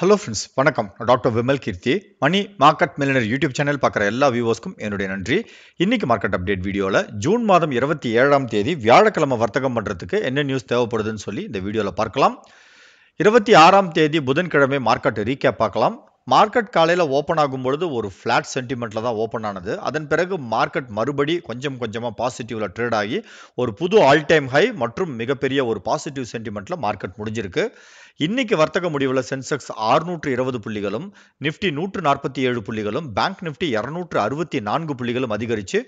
Hello friends வணக்கம் நான் doctor Vimal Keerthi Mani market millionaire YouTube channel பார்க்குற எல்லா வியூவர்ஸ்க்கும் என்னுடைய நன்றி இன்றைக்கி மார்க்கெட் அப்டேட் வீடியோவில் ஜூன் மாதம் இருபத்தி ஏழாம் தேதி வியாழக்கிழமை வர்த்தகம் பண்ணுறதுக்கு என்ன நியூஸ் தேவைப்படுதுன்னு சொல்லி இந்த வீடியோவில் பார்க்கலாம் இருபத்தி ஆறாம் தேதி புதன்கிழமை மார்க்கெட் ரீகேப் பார்க்கலாம் மார்க்கெட் காலையில் ஓப்பன் ஆகும்பொழுது ஒரு ஃப்ளாட் சென்டிமெண்ட்டில் தான் ஓப்பன் ஆனது அதன் பிறகு மார்க்கெட் மறுபடி கொஞ்சம் கொஞ்சமாக பாசிட்டிவில் ட்ரேட் ஆகி ஒரு புது ஆல் டைம் ஹை மற்றும் மிகப்பெரிய ஒரு பாசிட்டிவ் சென்டிமெண்ட்டில் மார்க்கெட் முடிஞ்சிருக்கு இன்னைக்கு வர்த்தக முடிவில் சென்செக்ஸ் ஆறுநூற்று இருபது புள்ளிகளும் நிஃப்டி நூற்று நாற்பத்தி ஏழு புள்ளிகளும் பேங்க் நிஃப்டி இரநூற்று அறுபத்தி நான்கு புள்ளிகளும் அதிகரித்து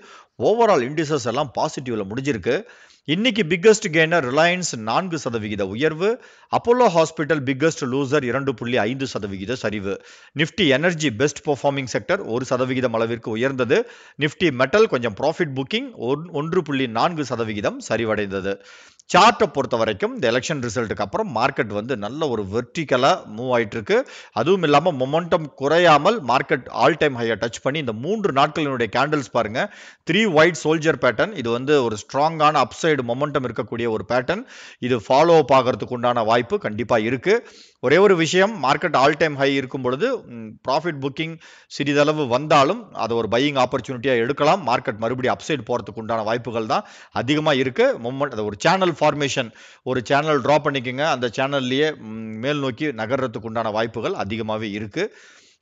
ஓவரால் இண்டிசஸ் எல்லாம் பாசிட்டிவில் முடிஞ்சிருக்கு இன்னைக்கு பிக்கஸ்ட் கெய்னர் ரிலையன்ஸ் நான்கு சதவிகித உயர்வு அப்போலோ ஹாஸ்பிட்டல் பிக்கஸ்ட் லூசர் இரண்டு புள்ளி ஐந்து சதவிகித சரிவு Nifty energy best performing sector ஒரு சதவிகிதம் அளவிற்கு உயர்ந்தது நிஃப்டி மெட்டல் கொஞ்சம் ப்ராஃபிட் புக்கிங் ஒன்று புள்ளி நான்கு சதவிகிதம் சரிவடைந்தது சார்ட்டை பொறுத்த வரைக்கும் இந்த எலெக்ஷன் ரிசல்ட்டுக்கு அப்புறம் மார்க்கெட் வந்து நல்ல ஒரு வெர்டிக்கலாக மூவ் ஆகிட்டு இருக்கு அதுவும் இல்லாமல் மொமெண்டம் குறையாமல் மார்க்கெட் ஆல் டைம் ஹையை டச் பண்ணி இந்த மூன்று நாட்களினுடைய கேண்டில்ஸ் பாருங்க த்ரீ ஒயிட் சோல்ஜர் பேட்டர்ன் இது வந்து ஒரு ஸ்ட்ராங்கான அப்சைடு மொமெண்டம் இருக்கக்கூடிய ஒரு பேட்டர்ன் இது ஃபாலோ அப் ஆகிறதுக்கு உண்டான வாய்ப்பு கண்டிப்பாக இருக்குது ஒரே ஒரு விஷயம் மார்க்கெட் ஆல் டைம் ஹை இருக்கும் பொழுது ப்ராஃபிட் புக்கிங் சிறிதளவு வந்தாலும் அதை ஒரு பையிங் ஆப்பர்ச்சுனிட்டியாக எடுக்கலாம் மார்க்கெட் மறுபடியும் அப்சைடு போகிறதுக்கு உண்டான வாய்ப்புகள் தான் அதிகமாக இருக்குது மொமெண்ட் அது ஒரு சேனல் ஃபார்மேஷன் ஒரு சேனல் ட்ரா பண்ணிக்கோங்க அந்த சேனல்லையே மேல் நோக்கி நகர்றதுக்கு உண்டான வாய்ப்புகள் அதிகமாகவே இருக்குது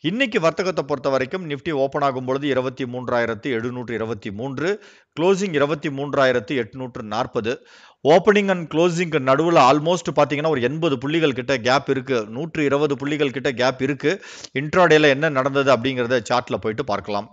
இன்னைக்கு வர்த்தகத்தை பொறுத்த வரைக்கும் நிஃப்டி ஓப்பன் ஆகும்பொழுது இருபத்தி மூன்றாயிரத்தி எழுநூற்று இருபத்தி மூன்று க்ளோசிங் இருபத்தி மூன்றாயிரத்தி எட்நூற்று நாற்பது ஓப்பனிங் அண்ட் க்ளோசிங்க்கு நடுவில் ஆல்மோஸ்ட் பார்த்தீங்கன்னா ஒரு எண்பது புள்ளிகள் கிட்ட கேப் இருக்குது நூற்று இருபது புள்ளிகள் கிட்ட கேப் இருக்குது இன்ட்ராடேல என்ன நடந்தது அப்படிங்கிறத சார்ட்டில் போயிட்டு பார்க்கலாம்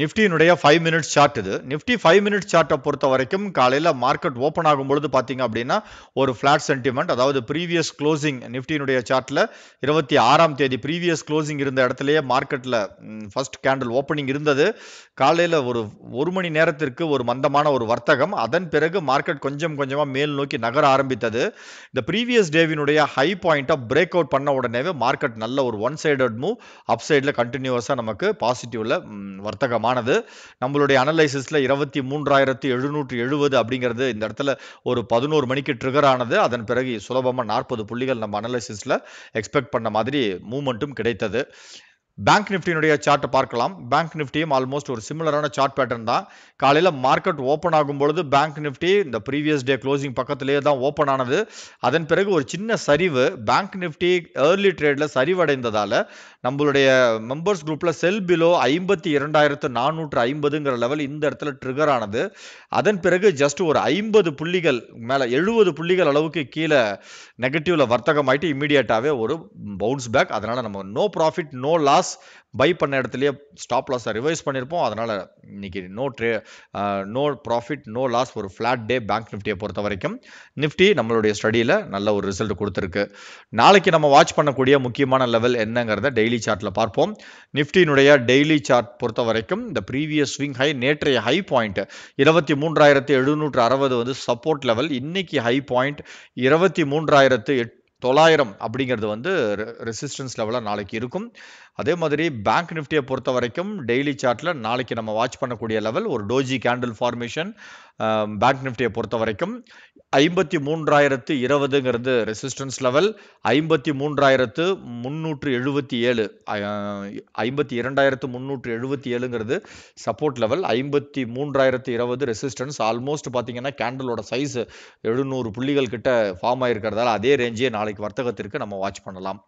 நிஃப்டியினுடைய ஃபைவ் மினிட்ஸ் சார்ட் இது நிஃப்டி ஃபைவ் மினிட்ஸ் சார்ட்டை பொறுத்த வரைக்கும் காலையில் மார்க்கெட் ஓப்பன் ஆகும் பொழுது பார்த்தீங்க அப்படின்னா ஒரு ஃப்ளாட் சென்டிமெண்ட் அதாவது ப்ரீவியஸ் க்ளோசிங் நிஃப்டியினுடைய சார்ட்டில் இருபத்தி ஆறாம் தேதி ப்ரீவியஸ் க்ளோசிங் இருந்த இடத்துலையே மார்க்கெட்டில் ஃபர்ஸ்ட் கேண்டில் ஓப்பனிங் இருந்தது காலையில் ஒரு ஒரு மணி நேரத்திற்கு ஒரு மந்தமான ஒரு வர்த்தகம் அதன் பிறகு மார்க்கெட் கொஞ்சம் கொஞ்சமாக மேல் நோக்கி நகர ஆரம்பித்தது இந்த ப்ரீவியஸ் டேவினுடைய ஹை பாயிண்ட்டை பிரேக் அவுட் பண்ண உடனேவே மார்க்கெட் நல்ல ஒரு ஒன் சைடட் மூவ் அப் சைடில் கண்டினியூவஸாக நமக்கு பாசிட்டிவில் வர்த்தகம் ஆனது நம்மளுடைய அனலைசிஸில் இருபத்தி மூன்றாயிரத்தி எழுநூற்றி எழுபது அப்படிங்கிறது இந்த இடத்துல ஒரு பதினோரு மணிக்கு ட்ரிகர் ஆனது அதன் பிறகு சுலபமாக நாற்பது புள்ளிகள் நம்ம அனலைசிஸில் எக்ஸ்பெக்ட் பண்ண மாதிரி மூமெண்ட்டும் கிடைத்தது பேங்க் நிஃப்டியினுடைய சார்ட்டை பார்க்கலாம் பேங்க் நிஃப்டியும் ஆல்மோஸ்ட் ஒரு சிமிலரான சார்ட் பேட்டர்ன் தான் காலையில் மார்க்கெட் ஓப்பன் ஆகும் பொழுது பேங்க் நிஃப்டி இந்த ப்ரீவியஸ் டே க்ளோசிங் பக்கத்திலேயே தான் ஓப்பன் ஆனது அதன் பிறகு ஒரு சின்ன சரிவு பேங்க் நிஃப்டி ஏர்லி ட்ரேடில் சரிவடைந்ததால் நம்மளுடைய மெம்பர்ஸ் குரூப்பில் செல் பிலோ ஐம்பத்தி இரண்டாயிரத்து நானூற்று ஐம்பதுங்கிற லெவல் இந்த இடத்துல ட்ரிகர் ஆனது அதன் பிறகு ஜஸ்ட் ஒரு ஐம்பது புள்ளிகள் மேலே எழுபது புள்ளிகள் அளவுக்கு கீழே நெகட்டிவில் வர்த்தகம் ஆகிட்டு இமீடியட்டாகவே ஒரு பவுன்ஸ் பேக் அதனால் நம்ம no profit no loss loss buy பண்ண இடத்துலையே ஸ்டாப் லாஸை ரிவைஸ் பண்ணியிருப்போம் அதனால் இன்றைக்கி no trade no profit no loss ஒரு ஃப்ளாட் டே பேங்க் நிஃப்டியை பொறுத்த வரைக்கும் நிஃப்டி நம்மளுடைய ஸ்டடியில் நல்ல ஒரு ரிசல்ட் கொடுத்துருக்கு நாளைக்கு நம்ம வாட்ச் பண்ணக்கூடிய முக்கியமான லெவல் என்னங்கிறத டெய்லி சார்ட்டில் பார்ப்போம் நிஃப்டியினுடைய டெய்லி சார்ட் பொறுத்த வரைக்கும் இந்த ப்ரீவியஸ் ஸ்விங் ஹை நேற்றைய ஹை பாயிண்ட் இருபத்தி மூன்றாயிரத்து எழுநூற்று அறுபது வந்து சப்போர்ட் லெவல் இன்னைக்கு ஹை பாயிண்ட் இருபத்தி மூன்றாயிரத்து எட் தொள்ளாயிரம் அப்படிங்கிறது வந்து ரெசிஸ்டன்ஸ் லெவலாக நாளைக்கு இருக்கும் அதே மாதிரி பேங்க் நிஃப்டியை பொறுத்த வரைக்கும் டெய்லி சார்ட்டில் நாளைக்கு நம்ம வாட்ச் பண்ணக்கூடிய லெவல் ஒரு டோஜி கேண்டில் ஃபார்மேஷன் பேங்க் நிஃப்டியை பொறுத்த வரைக்கும் ஐம்பத்தி மூன்றாயிரத்து இருபதுங்கிறது ரெசிஸ்டன்ஸ் லெவல் ஐம்பத்தி மூன்றாயிரத்து முந்நூற்று எழுபத்தி ஏழு ஐம்பத்தி இரண்டாயிரத்து முந்நூற்று எழுபத்தி ஏழுங்கிறது சப்போர்ட் லெவல் ஐம்பத்தி மூன்றாயிரத்து இருபது ரெசிஸ்டன்ஸ் ஆல்மோஸ்ட் பார்த்தீங்கன்னா கேண்டலோட சைஸ் எழுநூறு புள்ளிகள் கிட்ட ஃபார்ம் ஆகிருக்கிறதால அதே ரேஞ்சே நாளைக்கு வர்த்தகத்திற்கு நம்ம வாட்ச் பண்ணலாம்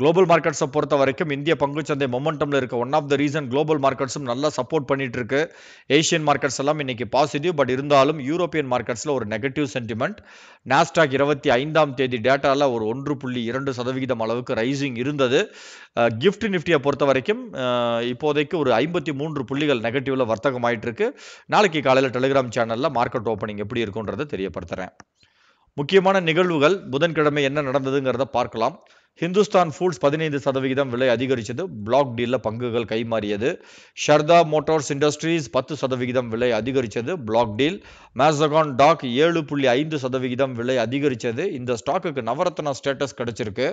குளோபல் மார்க்கெட்ஸை பொறுத்த வரைக்கும் இந்திய சந்தை மொமெண்டமில் இருக்க one of the reason global மார்க்கெட்ஸும் நல்லா சப்போர்ட் பண்ணிட்டு இருக்கு ஏஷியன் மார்க்கெட்ஸ் எல்லாம் இன்னைக்கு பாசிட்டிவ் பட் இருந்தாலும் யூரோப்பியன் மார்க்கெட்ஸில் ஒரு நெகட்டிவ் சென்டிமெண்ட் நாஸ்டாக் இருபத்தி ஐந்தாம் தேதி டேட்டாவில் ஒரு ஒன்று புள்ளி இரண்டு சதவிகிதம் அளவுக்கு ரைசிங் இருந்தது கிஃப்ட் நிஃப்டியை பொறுத்த வரைக்கும் இப்போதைக்கு ஒரு ஐம்பத்தி மூன்று புள்ளிகள் நெகட்டிவ்ல வர்த்தகம் ஆயிட்டு இருக்கு நாளைக்கு காலையில் டெலிகிராம் சேனலில் மார்க்கெட் ஓப்பனிங் எப்படி இருக்குன்றதை தெரியப்படுத்துகிறேன் முக்கியமான நிகழ்வுகள் புதன்கிழமை என்ன நடந்ததுங்கிறத பார்க்கலாம் ஹிந்துஸ்தான் ஃபுட்ஸ் பதினைந்து சதவிகிதம் விலை அதிகரித்தது பிளாக் டீலில் பங்குகள் கைமாறியது ஷர்தா மோட்டார்ஸ் இண்டஸ்ட்ரீஸ் பத்து சதவிகிதம் விலை அதிகரித்தது பிளாக் டீல் மேசகான் டாக் ஏழு புள்ளி ஐந்து சதவிகிதம் விலை அதிகரித்தது இந்த ஸ்டாக்குக்கு நவரத்னா ஸ்டேட்டஸ் கிடைச்சிருக்கு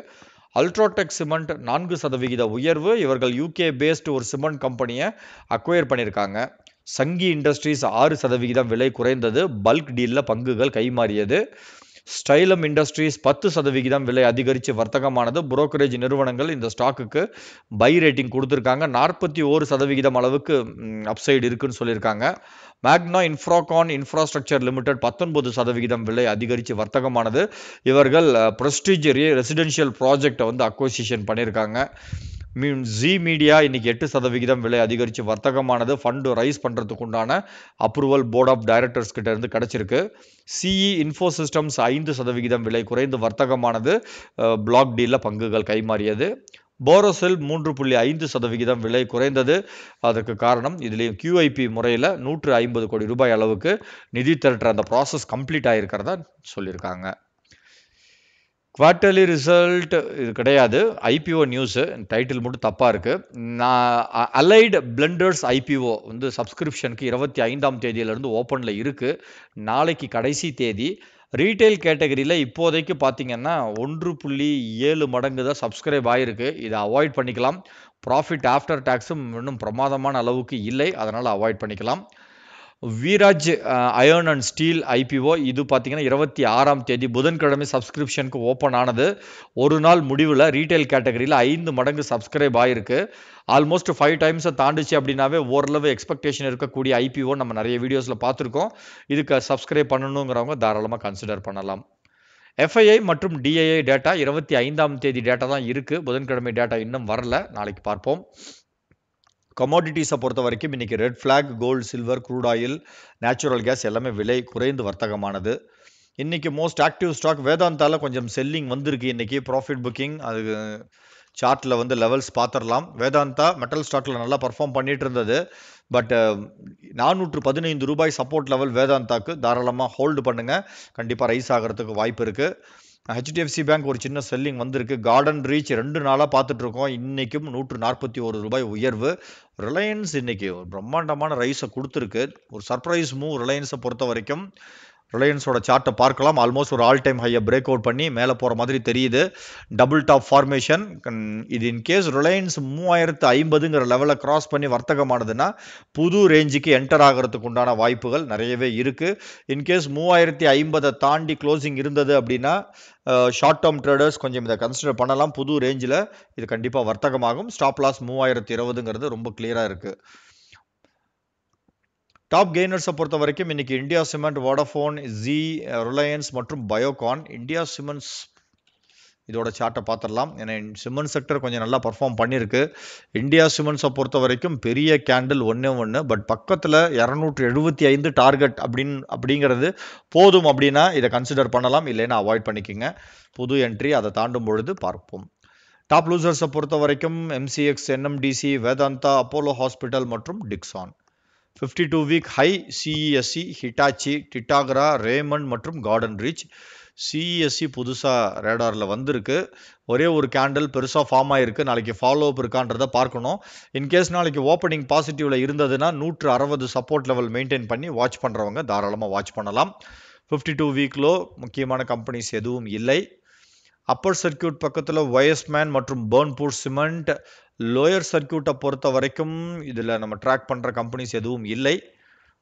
அல்ட்ராடெக் சிமெண்ட் நான்கு சதவிகித உயர்வு இவர்கள் யூகே பேஸ்டு ஒரு சிமெண்ட் கம்பெனியை அக்வயர் பண்ணியிருக்காங்க சங்கி இண்டஸ்ட்ரீஸ் ஆறு சதவிகிதம் விலை குறைந்தது பல்க் டீலில் பங்குகள் கைமாறியது ஸ்டைலம் இண்டஸ்ட்ரீஸ் பத்து சதவிகிதம் விலை அதிகரித்து வர்த்தகமானது புரோக்கரேஜ் நிறுவனங்கள் இந்த ஸ்டாக்குக்கு பை ரேட்டிங் கொடுத்துருக்காங்க நாற்பத்தி ஓரு சதவிகிதம் அளவுக்கு அப்சைடு இருக்குன்னு சொல்லியிருக்காங்க மேக்னா இன்ஃப்ராகான் இன்ஃப்ராஸ்ட்ரக்சர் லிமிடெட் பத்தொன்பது சதவிகிதம் விலை அதிகரித்து வர்த்தகமானது இவர்கள் ப்ரெஸ்டீஜ் ரெசிடென்ஷியல் ப்ராஜெக்டை வந்து அக்வசிஷன் பண்ணியிருக்காங்க ஜி மீடியா இன்றைக்கி எட்டு சதவிகிதம் விலை அதிகரித்து வர்த்தகமானது ஃபண்டு ரைஸ் பண்ணுறதுக்குண்டான அப்ரூவல் போர்ட் ஆஃப் டைரக்டர்ஸ் கிட்ட இருந்து கிடச்சிருக்கு சிஇ இன்ஃபோசிஸ்டம்ஸ் e ஐந்து சதவிகிதம் விலை குறைந்து வர்த்தகமானது பிளாக் டீலில் பங்குகள் கைமாறியது போரோசில் மூன்று புள்ளி ஐந்து சதவிகிதம் விலை குறைந்தது அதற்கு காரணம் இதுலேயும் கியூஐபி முறையில் நூற்று ஐம்பது கோடி ரூபாய் அளவுக்கு நிதி திரட்டுற அந்த ப்ராசஸ் கம்ப்ளீட் ஆகிருக்கிறதா சொல்லியிருக்காங்க குவார்ட்டர்லி ரிசல்ட் இது கிடையாது ஐபிஓ நியூஸு டைட்டில் மட்டும் தப்பாக இருக்குது நான் அலைடு பிளண்டர்ஸ் ஐபிஓ வந்து சப்ஸ்கிரிப்ஷனுக்கு இருபத்தி ஐந்தாம் தேதியிலேருந்து ஓப்பனில் இருக்குது நாளைக்கு கடைசி தேதி ரீட்டைல் கேட்டகரியில் இப்போதைக்கு பார்த்தீங்கன்னா ஒன்று புள்ளி ஏழு மடங்கு தான் சப்ஸ்கிரைப் ஆகிருக்கு இதை அவாய்ட் பண்ணிக்கலாம் ப்ராஃபிட் ஆஃப்டர் டேக்ஸும் இன்னும் பிரமாதமான அளவுக்கு இல்லை அதனால் அவாய்ட் பண்ணிக்கலாம் Viraj iron and steel IPO இது பார்த்தீங்கன்னா இருபத்தி ஆறாம் தேதி புதன்கிழமை சப்ஸ்கிரிப்ஷனுக்கு ஓப்பன் ஆனது ஒரு நாள் முடிவில் ரீட்டைல் கேட்டகரியில் ஐந்து மடங்கு சப்ஸ்கிரைப் ஆகிருக்கு ஆல்மோஸ்ட் ஃபைவ் டைம்ஸை தாண்டிச்சு அப்படின்னாவே ஓரளவு எக்ஸ்பெக்டேஷன் இருக்கக்கூடிய ஐபிஓ நம்ம நிறைய வீடியோஸில் பார்த்துருக்கோம் இதுக்கு சப்ஸ்கிரைப் பண்ணணுங்கிறவங்க தாராளமாக கன்சிடர் பண்ணலாம் எஃப்ஐஐ மற்றும் டிஐஐ டேட்டா இருபத்தி ஐந்தாம் தேதி டேட்டா தான் இருக்குது புதன்கிழமை டேட்டா இன்னும் வரல நாளைக்கு பார்ப்போம் கமாடிட்டிஸை பொறுத்த வரைக்கும் இன்றைக்கி red flag gold silver crude oil natural gas எல்லாமே விலை குறைந்து வர்த்தகமானது இன்றைக்கி மோஸ்ட் ஆக்டிவ் ஸ்டாக் வேதாந்தாவில் கொஞ்சம் செல்லிங் வந்திருக்கு இன்றைக்கி ப்ராஃபிட் புக்கிங் அது சார்ட்டில் வந்து லெவல்ஸ் பார்த்துடலாம் வேதாந்தா மெட்டல் ஸ்டாக்கில் நல்லா பர்ஃபார்ம் பண்ணிகிட்டு இருந்தது பட் நானூற்று பதினைந்து ரூபாய் சப்போர்ட் லெவல் வேதாந்தாக்கு தாராளமாக ஹோல்டு பண்ணுங்கள் கண்டிப்பாக ரைஸ் ஆகிறதுக்கு வாய்ப்பு இருக்குது ஹெச்டிஎஃப்சி பேங்க் ஒரு சின்ன செல்லிங் வந்திருக்கு கார்டன் ரீச் ரெண்டு நாளாக பார்த்துட்ருக்கோம் இன்றைக்கும் நூற்று நாற்பத்தி ஒரு ரூபாய் உயர்வு ரிலையன்ஸ் இன்றைக்கி ஒரு பிரம்மாண்டமான ரைஸை கொடுத்துருக்கு ஒரு சர்ப்ரைஸ் மூவ் ரிலையன்ஸை பொறுத்த வரைக்கும் ரிலையன்ஸோட சார்ட்டை பார்க்கலாம் ஆல்மோஸ்ட் ஒரு ஆல் டைம் ஹையை பிரேக் அவுட் பண்ணி மேலே போகிற மாதிரி தெரியுது டபுள் டாப் ஃபார்மேஷன் இது இன் கேஸ் ரிலையன்ஸ் மூவாயிரத்து ஐம்பதுங்கிற லெவலை கிராஸ் பண்ணி வர்த்தகமானதுன்னா புது ரேஞ்சுக்கு என்டர் ஆகிறதுக்கு உண்டான வாய்ப்புகள் நிறையவே இருக்குது இன்கேஸ் மூவாயிரத்தி ஐம்பதை தாண்டி க்ளோசிங் இருந்தது அப்படின்னா ஷார்ட் டேர்ம் ட்ரேடர்ஸ் கொஞ்சம் இதை கன்சிடர் பண்ணலாம் புது ரேஞ்சில் இது கண்டிப்பாக வர்த்தகமாகும் ஸ்டாப் லாஸ் மூவாயிரத்து இருபதுங்கிறது ரொம்ப கிளியராக இருக்குது டாப் கெய்னர்ஸை பொறுத்த வரைக்கும் இன்றைக்கி India cement Vodafone G Reliance மற்றும் பயோகான் இந்தியா சிமெண்ட்ஸ் இதோட சார்ட்டை பார்த்துடலாம் ஏன்னா சிமெண்ட் செக்டர் கொஞ்சம் நல்லா பர்ஃபார்ம் பண்ணியிருக்கு இந்தியா சிமெண்ட்ஸை பொறுத்த வரைக்கும் பெரிய கேண்டில் ஒன்றே ஒன்று பட் பக்கத்தில் இரநூற்றி எழுபத்தி ஐந்து டார்கெட் அப்படின்னு அப்படிங்கிறது போதும் அப்படின்னா இதை கன்சிடர் பண்ணலாம் இல்லைன்னா அவாய்ட் பண்ணிக்கோங்க புது என்ட்ரி அதை தாண்டும் பொழுது பார்ப்போம் டாப் லூசர்ஸை பொறுத்த வரைக்கும் MCX NMDC Vedanta Apollo hospital மற்றும் Dixon fifty two week high CESC Hitachi Titagarh Raymond மற்றும் கார்டன் ரீச் சிஇஎஸ்சி புதுசாக ரேடாரில் வந்திருக்கு ஒரே ஒரு கேண்டில் பெருசாக ஃபார்ம் ஆகிருக்கு நாளைக்கு ஃபாலோ அப் இருக்கான்றத பார்க்கணும் இன்கேஸ் நாளைக்கு ஓப்பனிங் பாசிட்டிவில் இருந்ததுன்னா நூற்று அறுபது சப்போர்ட் லெவல் மெயின்டைன் பண்ணி வாட்ச் பண்ணுறவங்க தாராளமாக வாட்ச் பண்ணலாம் ஃபிஃப்டி டூ வீக்கில் முக்கியமான கம்பெனிஸ் எதுவும் இல்லை அப்பர் சர்க்கியூட் பக்கத்தில் ஒயஸ்மேன் மற்றும் பேர்ன்பூர் சிமெண்ட் லோயர் சர்க்கியூட்டை பொறுத்த வரைக்கும் இதில் நம்ம ட்ராக் பண்ணுற கம்பெனிஸ் எதுவும் இல்லை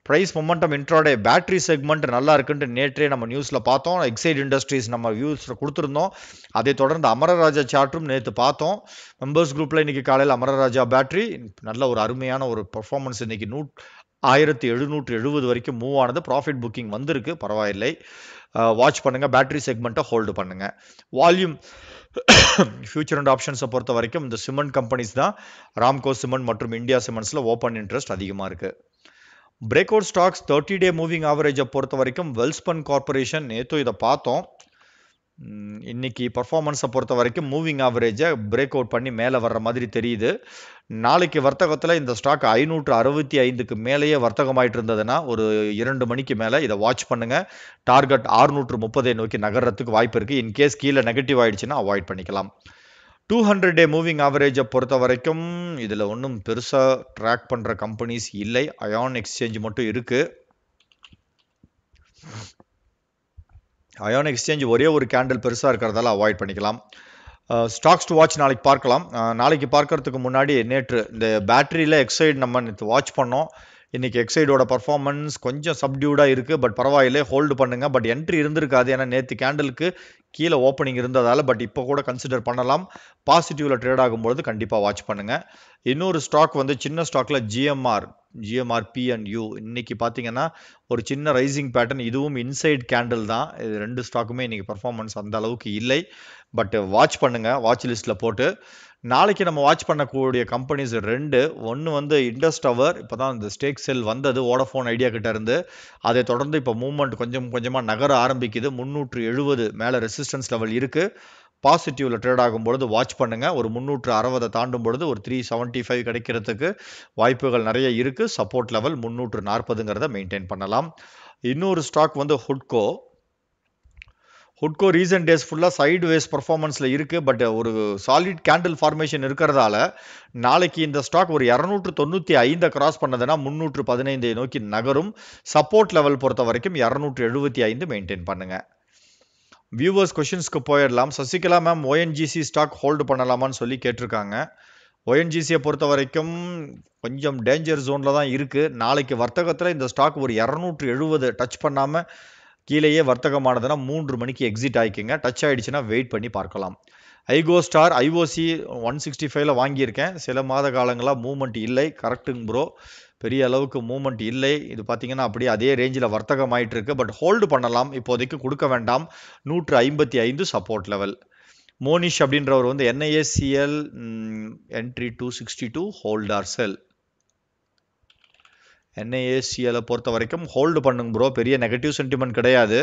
price momentum intraday battery segment நல்லா இருக்குன்ட்டு நேற்றே நம்ம நியூஸில் பார்த்தோம் எக்ஸைட் இண்டஸ்ட்ரீஸ் நம்ம வியூஸில் கொடுத்துருந்தோம் அதை தொடர்ந்து அமரராஜா சார்ட்டும் நேற்று பார்த்தோம் மெம்பர்ஸ் குரூப்பில் இன்றைக்கி காலையில் அமரராஜா பேட்டரி நல்ல ஒரு அருமையான ஒரு பர்ஃபார்மன்ஸ் இன்றைக்கி நூ ஆயிரத்தி எழுநூற்றி எழுபது வரைக்கும் மூவ் ஆனது ப்ராஃபிட் புக்கிங் வந்திருக்கு பரவாயில்லை வாட்ச் பண்ணுங்கள் பேட்டரி செக்மெண்ட்டை ஹோல்டு பண்ணுங்கள் வால்யூம் ஃபியூச்சர் அண்ட் ஆப்ஷன்ஸை பொறுத்த வரைக்கும் இந்த சிமெண்ட் கம்பெனிஸ் தான் ராம்கோ சிமெண்ட் மற்றும் இந்தியா சிமெண்ட்ஸில் ஓப்பன் இன்ட்ரெஸ்ட் அதிகமாக இருக்குது break out stocks thirty day moving ஆவரேஜை பொறுத்த வரைக்கும் வெல்ஸ்பன் கார்பரேஷன் நேற்று இதை பார்த்தோம் இன்னைக்கு பர்ஃபார்மன்ஸை பொறுத்த வரைக்கும் மூவிங் ஆவரேஜை பிரேக் அவுட் பண்ணி மேலே வர்ற மாதிரி தெரியுது நாளைக்கு வர்த்தகத்தில் இந்த ஸ்டாக் ஐநூற்று அறுபத்தி ஐந்துக்கு மேலேயே வர்த்தகமாயிட்டு இருந்ததுன்னா ஒரு இரண்டு மணிக்கு மேலே இதை வாட்ச் பண்ணுங்கள் டார்கெட் ஆறுநூற்று முப்பதை நோக்கி நகர்றதுக்கு வாய்ப்பு இருக்குது இன்கேஸ் கீழே நெகட்டிவ் ஆகிடுச்சுன்னா அவாய்ட் பண்ணிக்கலாம் டூ ஹண்ட்ரட் டே மூவிங் ஆவரேஜை பொறுத்த வரைக்கும் இதில் ஒன்றும் பெருசாக ட்ராக் பண்ணுற கம்பெனிஸ் இல்லை அயான் எக்ஸ்சேஞ்ச் மட்டும் இருக்குது அயோன் எக்ஸ்சேஞ்ச் ஒரே ஒரு கேண்டில் பெருசாக இருக்கிறதால அவாய்ட் பண்ணிக்கலாம் ஸ்டாக்ஸ் டு வாட்ச் நாளைக்கு பார்க்கலாம் நாளைக்கு பார்க்கறதுக்கு முன்னாடி நேற்று இந்த பேட்டரியில் எக்ஸைட் நம்ம வாட்ச் பண்ணோம் இன்றைக்கி எக்ஸைடோட பர்ஃபார்மன்ஸ் கொஞ்சம் சப்டியூடாக இருக்குது பட் பரவாயில்லை ஹோல்டு பண்ணுங்கள் பட் என்ட்ரி இருந்திருக்காது ஏன்னா நேற்று கேண்டலுக்கு கீழே ஓப்பனிங் இருந்ததால் பட் இப்போ கூட கன்சிடர் பண்ணலாம் பாசிட்டிவில் ட்ரேட் ஆகும்பொழுது கண்டிப்பாக வாட்ச் பண்ணுங்கள் இன்னொரு ஸ்டாக் வந்து சின்ன ஸ்டாக்கில் GMR GMR P and U இன்னைக்கு பார்த்தீங்கன்னா ஒரு சின்ன ரைசிங் பேட்டர்ன் இதுவும் இன்சைட் கேண்டில் தான் இது ரெண்டு ஸ்டாக்குமே இன்றைக்கி பர்ஃபார்மன்ஸ் அந்த அளவுக்கு இல்லை பட் வாட்ச் பண்ணுங்கள் வாட்ச் லிஸ்ட்டில் போட்டு நாளைக்கு நம்ம வாட்ச் பண்ணக்கூடிய கம்பெனிஸ் ரெண்டு ஒன்று வந்து இண்டஸ் டவர் இப்போ தான் இந்த ஸ்டேக் செல் வந்தது ஓடஃபோன் ஐடியா கிட்ட இருந்து அதை தொடர்ந்து இப்போ மூவ்மெண்ட் கொஞ்சம் கொஞ்சமாக நகர ஆரம்பிக்குது முந்நூற்று எழுபது மேலே ரெசிஸ்டன்ஸ் லெவல் இருக்குது பாசிட்டிவில் ட்ரேட் ஆகும் பொழுது வாட்ச் பண்ணுங்கள் ஒரு முந்நூற்று அறுபதை தாண்டும் பொழுது ஒரு த்ரீ செவன்ட்டி ஃபைவ் கிடைக்கிறதுக்கு வாய்ப்புகள் நிறைய இருக்குது சப்போர்ட் லெவல் முந்நூற்று நாற்பதுங்கிறத மெயின்டைன் பண்ணலாம் இன்னொரு ஸ்டாக் வந்து ஹுட்கோ ஹுட்கோ ரீசன்ட் டேஸ் ஃபுல்லாக சைடு வேஸ் பர்ஃபார்மன்ஸில் இருக்குது பட் ஒரு சாலிட் கேண்டில் ஃபார்மேஷன் இருக்கிறதால நாளைக்கு இந்த ஸ்டாக் ஒரு இரநூற்று தொண்ணூற்றி ஐந்தை கிராஸ் பண்ணதுன்னா முந்நூற்று பதினைந்தை நோக்கி நகரும் சப்போர்ட் லெவல் பொறுத்த வரைக்கும் இரநூற்று எழுபத்தி ஐந்து மெயின்டைன் பண்ணுங்கள் வியூவர்ஸ் கொஷின்ஸ்க்கு போயிடலாம் Sasikala ma'am ONGC stock hold பண்ணலாமான்னு சொல்லி கேட்டிருக்காங்க ஓஎன்ஜிசியை பொறுத்த வரைக்கும் கொஞ்சம் டேஞ்சர் ஜோனில் தான் இருக்குது நாளைக்கு வர்த்தகத்தில் இந்த ஸ்டாக் ஒரு இரநூற்று எழுபது டச் பண்ணாமல் கீழேயே வர்த்தகமானதுன்னா மூன்று மணிக்கு எக்ஸிட் ஆகிக்கங்க டச் ஆகிடுச்சுன்னா வெயிட் பண்ணி பார்க்கலாம் ஐகோ ஸ்டார் ஐஓசி ஒன் சிக்ஸ்டி ஃபைவ்ல வாங்கியிருக்கேன் சில மாத காலங்களாக மூமெண்ட் இல்லை கரெக்டுங்க ப்ரோ பெரிய அளவுக்கு மூமெண்ட் இல்லை இது பார்த்தீங்கன்னா அப்படியே அதே ரேஞ்சில் வர்த்தகம் இருக்கு பட் ஹோல்டு பண்ணலாம் இப்போதைக்கு கொடுக்க வேண்டாம் நூற்று ஐம்பத்தி ஐந்து சப்போர்ட் லெவல் மோனிஷ் அப்படின்றவர் வந்து NISCL entry two sixty two hold or sell என்ஐஏசிஎலை பொறுத்த வரைக்கும் ஹோல்டு பண்ணுங்க ப்ரோ பெரிய நெகட்டிவ் சென்டிமெண்ட் கிடையாது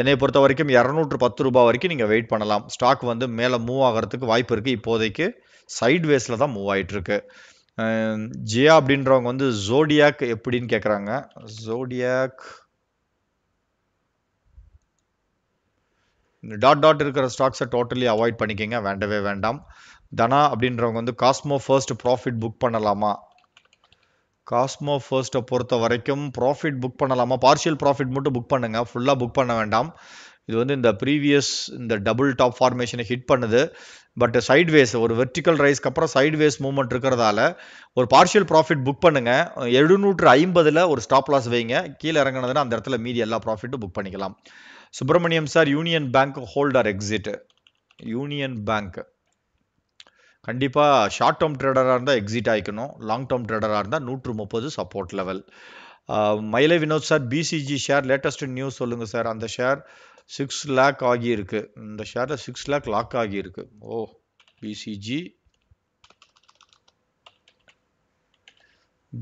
என்னை பொறுத்த வரைக்கும் இரநூற்று பத்து ரூபா வரைக்கும் நீங்கள் வெயிட் பண்ணலாம் ஸ்டாக் வந்து மேலே மூவ் ஆகிறதுக்கு வாய்ப்பு இருக்குது இப்போதைக்கு சைட்வேஸில் தான் மூவ் ஆகிட்டுருக்கு ஜியா அப்படின்றவங்க வந்து ஜோடியாக் எப்படின்னு கேட்குறாங்க ஜோடியாக் டாட் டாட் இருக்கிற ஸ்டாக்ஸை டோட்டலி அவாய்ட் பண்ணிக்கோங்க வேண்டவே வேண்டாம் தனா அப்படின்றவங்க வந்து காஸ்மோ ஃபர்ஸ்ட் ப்ராஃபிட் புக் பண்ணலாமா காஸ்மோ ஃபர்ஸ்ட்டை பொறுத்த வரைக்கும் ப்ராஃபிட் புக் பண்ணலாமா பார்ஷியல் ப்ராஃபிட் மட்டும் புக் பண்ணுங்கள் ஃபுல்லாக புக் பண்ண வேண்டாம் இது வந்து இந்த ப்ரீவியஸ் இந்த டபுள் டாப் ஃபார்மேஷனை ஹிட் பண்ணுது பட் சைட்வேஸ் ஒரு வெர்டிக்கல் ரைஸ்க்கு அப்புறம் சைட்வேஸ் மூவ்மெண்ட் இருக்கிறதால ஒரு பார்ஷியல் ப்ராஃபிட் புக் பண்ணுங்கள் எழுநூற்று ஐம்பதில் ஒரு ஸ்டாப் லாஸ் வைங்க கீழே இறங்கினதுன்னா அந்த இடத்துல மீதி எல்லா ப்ராஃபிட்டும் புக் பண்ணிக்கலாம் Subramaniam sir union bank holder exit union bank கண்டிப்பாக ஷார்ட் டேர்ம் ட்ரேடராக இருந்தால் எக்ஸிட் ஆகிக்கணும் லாங் டேர்ம் ட்ரேடராக இருந்தால் நூற்று முப்பது support level Mylai Vinod sir BCG share latest news சொல்லுங்கள் சார் அந்த ஷேர் சிக்ஸ் லேக் ஆகியிருக்கு இந்த ஷேரில் சிக்ஸ் லேக் லாக் ஆகியிருக்கு oh BCG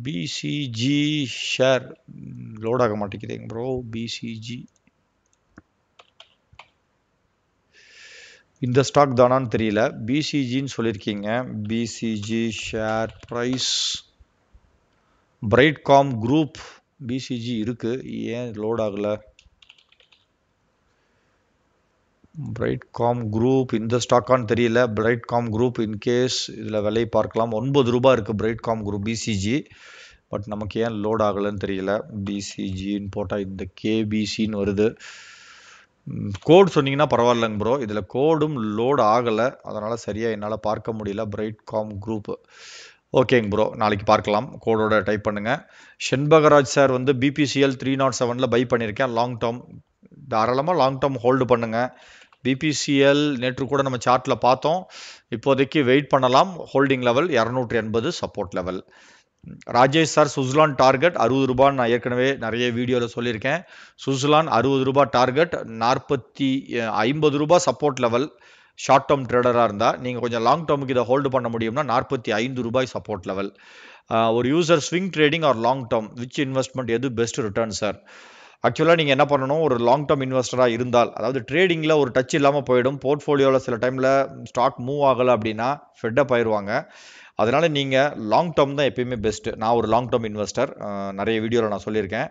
BCG share load ஆக ப்ரோ பிசிஜி இந்த ஸ்டாக் தானான்னு தெரியல பிசிஜின்னு சொல்லியிருக்கீங்க BCG share price Brightcom com group BCG இருக்குது ஏன் லோட் ஆகலை பிரைட்காம் காம் குரூப் இந்த ஸ்டாக்கான்னு தெரியல பிரைட்காம் காம் குரூப் இன்கேஸ் இதில் விலையை பார்க்கலாம் ஒன்பது ரூபா இருக்குது Brightcom com group BCG but நமக்கு ஏன் லோட் ஆகலைன்னு தெரியல பிசிஜின்னு போட்டால் இந்த கேபிசின்னு வருது கோடு சொன்னீங்கன்னா பரவாயில்லைங்க ப்ரோ இதில் கோடும் லோடு ஆகலை அதனால் சரியாக என்னால் பார்க்க முடியல பிரைட் காம் குரூப் ஓகேங்க ப்ரோ நாளைக்கு பார்க்கலாம் கோடோட டைப் பண்ணுங்கள் ஷென்பகராஜ் சார் வந்து பிபிசிஎல் oh த்ரீ நாட் செவனில் பை பண்ணியிருக்கேன் லாங் டேர்ம் தாராளமாக லாங் டேர்ம் ஹோல்டு பண்ணுங்கள் பிபிசிஎல் நேற்று கூட நம்ம சார்ட்டில் பார்த்தோம் இப்போதைக்கு வெயிட் பண்ணலாம் ஹோல்டிங் லெவல் இரநூற்றி எண்பது support level Rajesh sir Suzlon target அறுபது ரூபான்னு நான் ஏற்கனவே நிறைய வீடியோவில் சொல்லியிருக்கேன் சுஸ்லான் அறுபது ரூபாய் டார்கெட் நாற்பத்தி ஐம்பது ரூபாய் சப்போர்ட் லெவல் ஷார்ட் டேர்ம் ட்ரேடராக இருந்தால் நீங்கள் கொஞ்சம் லாங் டேர்முக்கு இதை ஹோல்டு பண்ண முடியும்னா நாற்பத்தி ஐந்து ரூபாய் சப்போர்ட் லெவல் ஒரு user swing trading or long term which investment எது பெஸ்ட் ரிட்டர்ன் சார் ஆக்சுவலாக நீங்கள் என்ன பண்ணணும் ஒரு லாங் டேர்ம் இன்வெஸ்டராக இருந்தால் அதாவது ட்ரேடிங்கில் ஒரு டச் இல்லாமல் போயிடும் போர்ட்ஃபோலியோவில் சில டைமில் ஸ்டாக் மூவ் ஆகலை அப்படின்னா ஃபெட்டப் ஆயிடுவாங்க அதனால் நீங்கள் லாங் டேர்ம் தான் எப்பயுமே பெஸ்ட்டு நான் ஒரு லாங் டேர்ம் இன்வெஸ்டர் நிறைய வீடியோவில் நான் சொல்லியிருக்கேன்